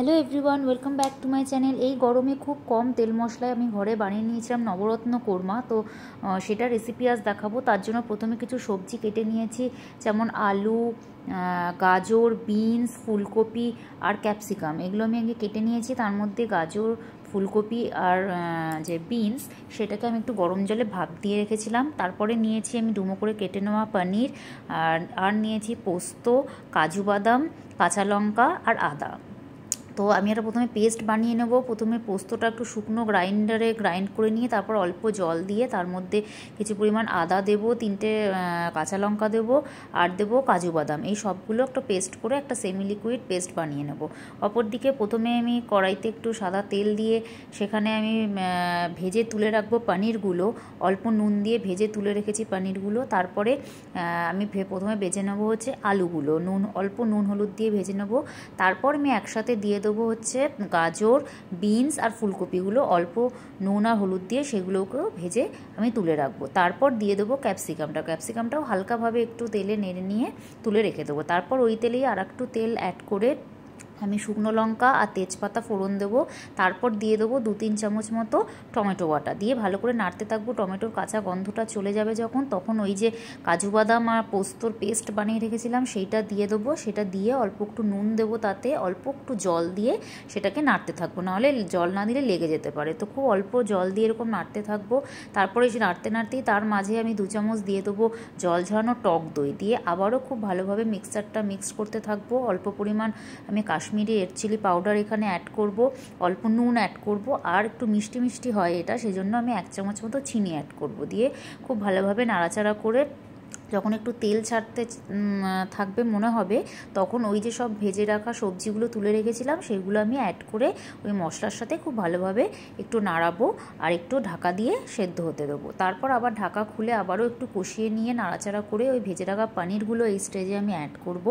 hello everyone welcome back to my channel এই গরমে খুব কম তেল মশলায় আমি ঘরে বানিয়ে নিয়েছিলাম নবরত্ন কোরমা তো সেটা রেসিপি আজ দেখাবো তার জন্য প্রথমে কিছু সবজি কেটে নিয়েছি যেমন আলু গাজর বিনস ফুলকপি আর ক্যাপসিকাম এগুলো আমি আগে কেটে নিয়েছি তার মধ্যে গাজর ফুলকপি আর যে বিনস সেটাকে আমি একটু গরম জলে ভাপ দিয়ে রেখেছিলাম তারপরে নিয়েছি আমি ডুমো করে কেটে নেওয়া পনির আর আর নিয়েছি পোস্ত কাজু বাদাম কাঁচা লঙ্কা আর আদা তো আমি এটা প্রথমে পেস্ট বানিয়ে নেব প্রথমে পোস্তটা একটু শুকনো গ্রাইন্ডারে গ্রাইন্ড করে নিয়ে তারপর অল্প জল দিয়ে তার মধ্যে কিছু পরিমাণ আদা দেব তিনটে কাঁচা লঙ্কা দেব আর দেব কাজু বাদাম এই সবগুলো একটা পেস্ট করে একটা সেমি লিকুইড পেস্ট বানিয়ে নেব অপরদিকে প্রথমে আমি কড়াইতে একটু সাদা তেল দিয়ে সেখানে আমি ভেজে তুলে রাখবো পানিরগুলো অল্প নুন দিয়ে ভেজে তুলে রেখেছি পানিরগুলো তারপরে আমি প্রথমে বেছে নেবো হচ্ছে আলুগুলো নুন অল্প নুন হলুদ দিয়ে ভেজে নেবো তারপর আমি একসাথে দিয়ে দেবো দেবো হচ্ছে গাজর বিনস আর ফুলকপিগুলো অল্প নুন আর হলুদ দিয়ে সেগুলোকেও ভেজে আমি তুলে রাখবো তারপর দিয়ে দেবো ক্যাপসিকামটা ক্যাপসিকামটাও হালকাভাবে একটু তেলে নেড়ে নিয়ে তুলে রেখে দেবো তারপর ওই তেলেই আর একটু তেল অ্যাড করে আমি শুকনো লঙ্কা আর তেজপাতা ফোড়ন দেবো তারপর দিয়ে দেবো দু তিন চামচ মতো টমেটো বাটা দিয়ে ভালো করে নাড়তে থাকবো টমেটোর কাঁচা গন্ধটা চলে যাবে যখন তখন ওই যে কাজু বাদাম আর পোস্তর পেস্ট বানিয়ে রেখেছিলাম সেইটা দিয়ে দেবো সেটা দিয়ে অল্প একটু নুন দেবো তাতে অল্প একটু জল দিয়ে সেটাকে নাড়তে থাকবো নাহলে জল না দিলে লেগে যেতে পারে তো খুব অল্প জল দিয়ে এরকম নাড়তে থাকবো তারপরে সে নাড়তে নাড়তেই তার মাঝে আমি দু চামচ দিয়ে দেবো জল ঝরানো টক দই দিয়ে আবারও খুব ভালোভাবে মিক্সারটা মিক্স করতে থাকবো অল্প পরিমাণ আমি Kash Kashmiri red chilli powder এখানে অ্যাড করব অল্প নুন অ্যাড করব আর একটু মিষ্টি মিষ্টি হয় এটা সেজন্য আমি এক চামচ মতো চিনি অ্যাড করব দিয়ে খুব ভালোভাবে নাড়াচাড়া করে যখন একটু তেল ছাড়তে থাকবে মনে হবে তখন ওই যে সব ভেজে রাখা সবজিগুলো তুলে রেখেছিলাম সেগুলো আমি অ্যাড করে ওই মশলার সাথে খুব ভালোভাবে একটু নাড়াবো আর একটু ঢাকা দিয়ে সেদ্ধ হতে দেবো তারপর আবার ঢাকা খুলে আবারও একটু কষিয়ে নিয়ে নাড়াচাড়া করে ওই ভেজে রাখা পানিরগুলো এই স্টেজে আমি অ্যাড করব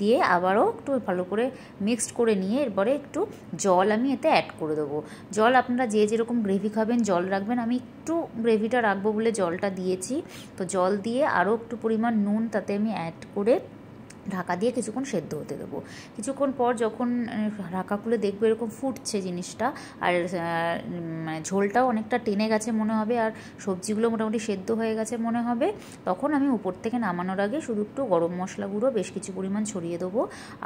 দিয়ে আবারও একটু ভালো করে মিক্সড করে নিয়ে এরপরে একটু জল আমি এতে অ্যাড করে দেবো জল আপনারা যে যেরকম গ্রেভি খাবেন জল রাখবেন আমি একটু গ্রেভিটা রাখবো বলে জলটা দিয়েছি তো জল দিয়ে আরও একটু একটু পরিমাণ নুন তাতে আমি অ্যাড করে ঢাকা দিয়ে কিছুক্ষণ সেদ্ধ হতে দেবো কিছুক্ষণ পর যখন ঢাকা খুলে দেখবো এরকম ফুটছে জিনিসটা আর মানে ঝোলটাও অনেকটা টেনে গেছে মনে হবে আর সবজিগুলো মোটামুটি সেদ্ধ হয়ে গেছে মনে হবে তখন আমি উপর থেকে নামানোর আগে শুধু একটু গরম মশলা গুঁড়ো বেশ কিছু পরিমাণ ছড়িয়ে দেবো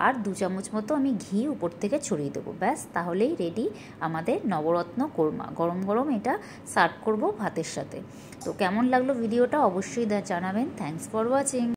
আর দু চামচ মতো আমি ঘি উপর থেকে ছড়িয়ে দেবো ব্যাস তাহলেই রেডি আমাদের নবরত্ন কোরমা গরম গরম এটা সার্ভ করব ভাতের সাথে তো কেমন লাগলো ভিডিওটা অবশ্যই জানাবেন থ্যাংকস ফর ওয়াচিং